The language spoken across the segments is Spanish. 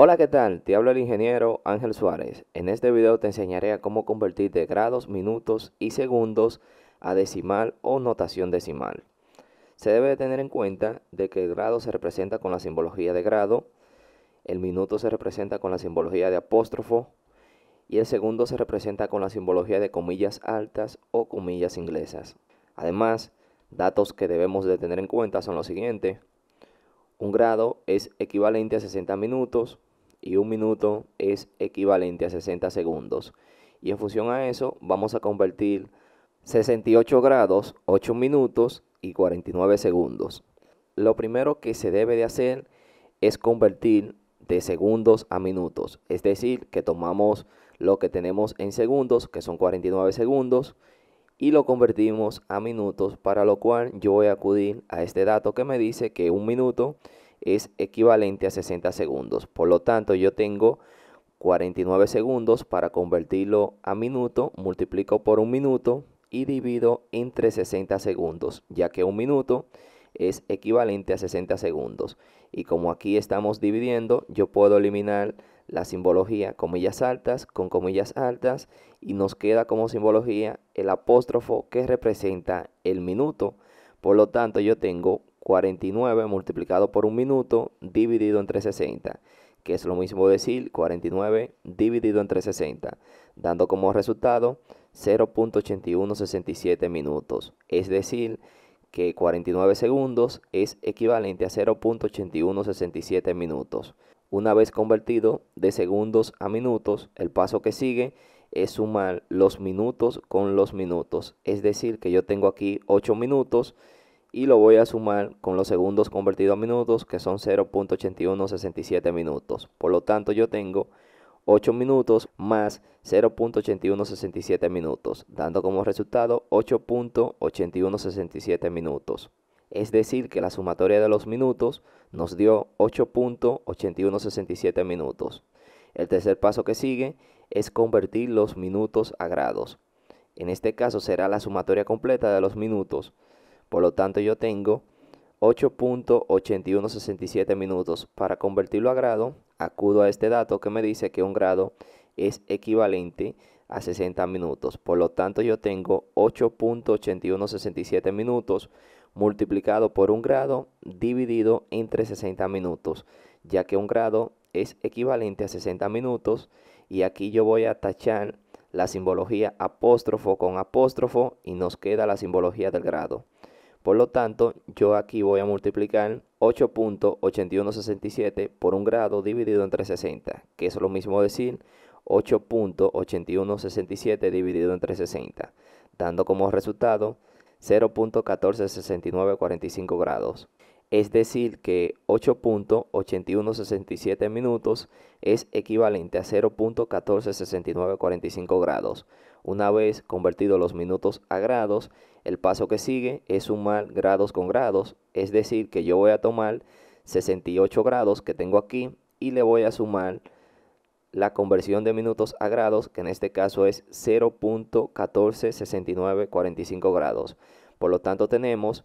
Hola, ¿qué tal? Te hablo el ingeniero Ángel Suárez. En este video te enseñaré a cómo convertir de grados, minutos y segundos a decimal o notación decimal. Se debe tener en cuenta de que el grado se representa con la simbología de grado, el minuto se representa con la simbología de apóstrofo y el segundo se representa con la simbología de comillas altas o comillas inglesas. Además, datos que debemos de tener en cuenta son los siguientes. Un grado es equivalente a 60 minutos, y un minuto es equivalente a 60 segundos. Y en función a eso vamos a convertir 68 grados, 8 minutos y 49 segundos. Lo primero que se debe de hacer es convertir de segundos a minutos. Es decir, que tomamos lo que tenemos en segundos, que son 49 segundos, y lo convertimos a minutos, para lo cual yo voy a acudir a este dato que me dice que un minuto es equivalente a 60 segundos. Por lo tanto, yo tengo 49 segundos para convertirlo a minuto, multiplico por un minuto y divido entre 60 segundos, ya que un minuto es equivalente a 60 segundos. Y como aquí estamos dividiendo, yo puedo eliminar la simbología comillas altas con comillas altas y nos queda como simbología el apóstrofo que representa el minuto. Por lo tanto, yo tengo 49 multiplicado por un minuto dividido entre 60, que es lo mismo decir 49 dividido entre 60, dando como resultado 0.8167 minutos, es decir, que 49 segundos es equivalente a 0.8167 minutos. Una vez convertido de segundos a minutos, el paso que sigue es sumar los minutos con los minutos. Es decir, que yo tengo aquí 8 minutos y lo voy a sumar con los segundos convertidos a minutos que son 0.8167 minutos. Por lo tanto yo tengo 8 minutos más 0.8167 minutos, dando como resultado 8.8167 minutos. Es decir, que la sumatoria de los minutos nos dio 8.8167 minutos. El tercer paso que sigue es convertir los minutos a grados. En este caso será la sumatoria completa de los minutos, por lo tanto, yo tengo 8.8167 minutos. Para convertirlo a grado, acudo a este dato que me dice que un grado es equivalente a 60 minutos. Por lo tanto, yo tengo 8.8167 minutos multiplicado por un grado dividido entre 60 minutos, ya que un grado es equivalente a 60 minutos y aquí yo voy a tachar la simbología apóstrofo con apóstrofo y nos queda la simbología del grado. Por lo tanto, yo aquí voy a multiplicar 8.8167 por un grado dividido entre 60, que es lo mismo decir 8.8167 dividido entre 60, dando como resultado 0.146945 grados es decir que 8.8167 minutos es equivalente a 0.146945 grados. Una vez convertidos los minutos a grados, el paso que sigue es sumar grados con grados, es decir que yo voy a tomar 68 grados que tengo aquí y le voy a sumar la conversión de minutos a grados, que en este caso es 0.146945 grados. Por lo tanto tenemos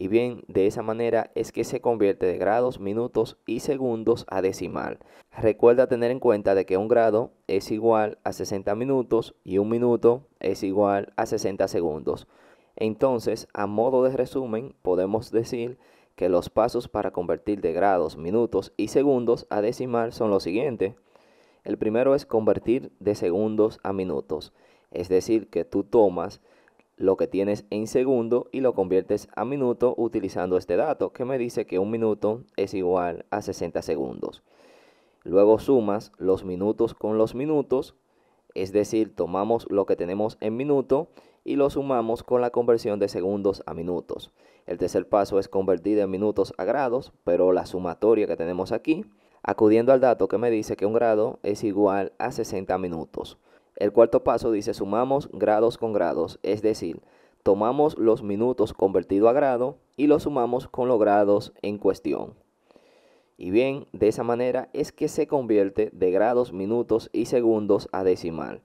y bien de esa manera es que se convierte de grados, minutos y segundos a decimal. Recuerda tener en cuenta de que un grado es igual a 60 minutos y un minuto es igual a 60 segundos. Entonces, a modo de resumen, podemos decir que los pasos para convertir de grados, minutos y segundos a decimal son los siguientes. El primero es convertir de segundos a minutos, es decir, que tú tomas lo que tienes en segundo y lo conviertes a minuto utilizando este dato que me dice que un minuto es igual a 60 segundos. Luego sumas los minutos con los minutos, es decir, tomamos lo que tenemos en minuto y lo sumamos con la conversión de segundos a minutos. El tercer paso es convertir en minutos a grados, pero la sumatoria que tenemos aquí, acudiendo al dato que me dice que un grado es igual a 60 minutos. El cuarto paso dice sumamos grados con grados, es decir, tomamos los minutos convertidos a grado y los sumamos con los grados en cuestión. Y bien, de esa manera es que se convierte de grados, minutos y segundos a decimal.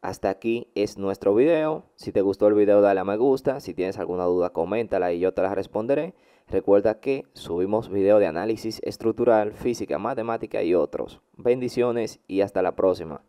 Hasta aquí es nuestro video. Si te gustó el video dale a me gusta. Si tienes alguna duda coméntala y yo te la responderé. Recuerda que subimos video de análisis estructural, física, matemática y otros. Bendiciones y hasta la próxima.